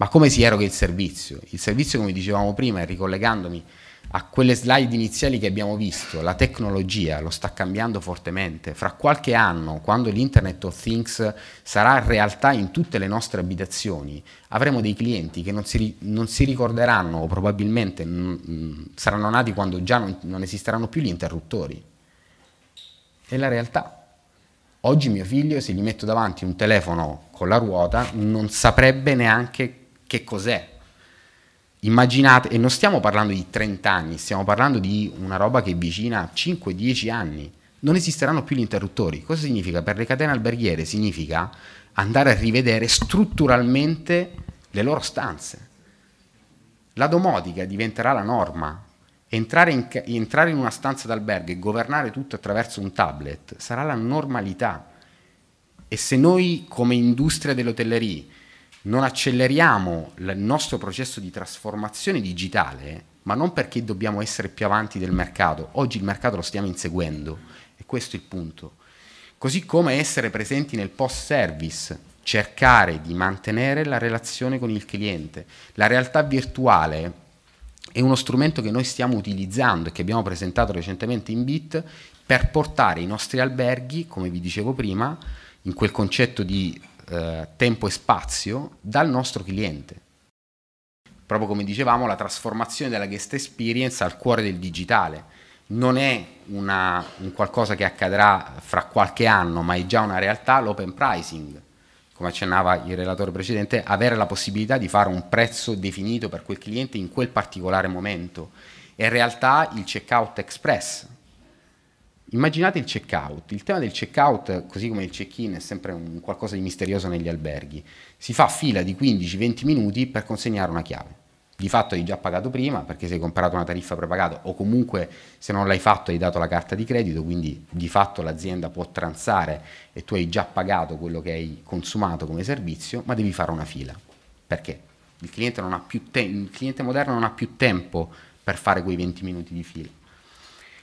ma come si eroga il servizio? Il servizio, come dicevamo prima, e ricollegandomi a quelle slide iniziali che abbiamo visto, la tecnologia lo sta cambiando fortemente. Fra qualche anno, quando l'Internet of Things sarà realtà in tutte le nostre abitazioni, avremo dei clienti che non si, non si ricorderanno o probabilmente saranno nati quando già non, non esisteranno più gli interruttori. È la realtà. Oggi mio figlio, se gli metto davanti un telefono con la ruota, non saprebbe neanche che cos'è. Immaginate, e non stiamo parlando di 30 anni, stiamo parlando di una roba che è vicina a 5-10 anni. Non esisteranno più gli interruttori. Cosa significa? Per le catene alberghiere significa andare a rivedere strutturalmente le loro stanze. La domotica diventerà la norma. Entrare in, entrare in, una stanza d'albergo e governare tutto attraverso un tablet sarà la normalità. E se noi come industria dell'hotelleria non acceleriamo il nostro processo di trasformazione digitale, ma non perché dobbiamo essere più avanti del mercato, oggi il mercato lo stiamo inseguendo e questo è il punto. Così come essere presenti nel post service, cercare di mantenere la relazione con il cliente. La realtà virtuale è uno strumento che noi stiamo utilizzando e che abbiamo presentato recentemente in Bit per portare i nostri alberghi, come vi dicevo prima, in quel concetto di eh, tempo e spazio dal nostro cliente. Proprio come dicevamo, la trasformazione della guest experience al cuore del digitale non è una, un qualcosa che accadrà fra qualche anno, ma è già una realtà l'open pricing. Come accennava il relatore precedente, avere la possibilità di fare un prezzo definito per quel cliente in quel particolare momento. È in realtà il checkout express, Immaginate il checkout. Il tema del checkout, così come il check-in, è sempre un qualcosa di misterioso negli alberghi. Si fa fila di 15-20 minuti per consegnare una chiave. Di fatto hai già pagato prima perché sei comprato una tariffa prepagata o comunque se non l'hai fatto hai dato la carta di credito, quindi di fatto l'azienda può transare e tu hai già pagato quello che hai consumato come servizio, ma devi fare una fila. Perché? Il cliente, te- il cliente moderno non ha più tempo per fare quei 20 minuti di fila.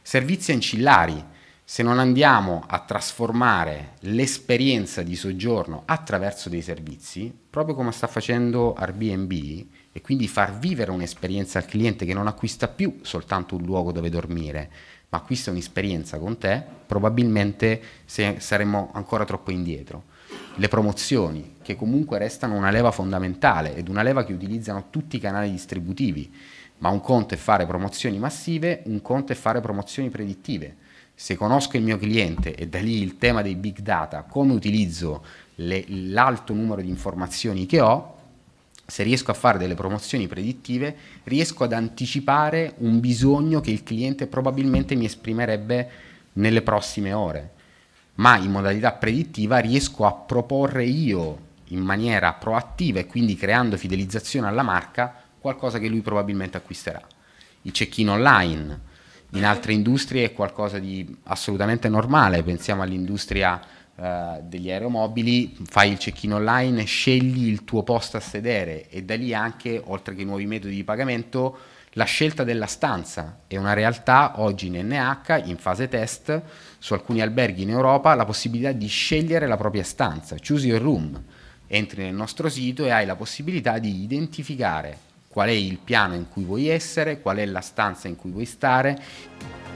Servizi ancillari se non andiamo a trasformare l'esperienza di soggiorno attraverso dei servizi, proprio come sta facendo Airbnb, e quindi far vivere un'esperienza al cliente che non acquista più soltanto un luogo dove dormire, ma acquista un'esperienza con te, probabilmente saremmo ancora troppo indietro. Le promozioni, che comunque restano una leva fondamentale ed una leva che utilizzano tutti i canali distributivi, ma un conto è fare promozioni massive, un conto è fare promozioni predittive se conosco il mio cliente e da lì il tema dei big data, come utilizzo l'alto numero di informazioni che ho, se riesco a fare delle promozioni predittive, riesco ad anticipare un bisogno che il cliente probabilmente mi esprimerebbe nelle prossime ore. Ma in modalità predittiva riesco a proporre io in maniera proattiva e quindi creando fidelizzazione alla marca qualcosa che lui probabilmente acquisterà. Il check-in online in altre industrie è qualcosa di assolutamente normale, pensiamo all'industria eh, degli aeromobili, fai il check-in online, scegli il tuo posto a sedere e da lì anche, oltre che i nuovi metodi di pagamento, la scelta della stanza è una realtà oggi in NH, in fase test, su alcuni alberghi in Europa, la possibilità di scegliere la propria stanza, choose your room. Entri nel nostro sito e hai la possibilità di identificare qual è il piano in cui vuoi essere, qual è la stanza in cui vuoi stare.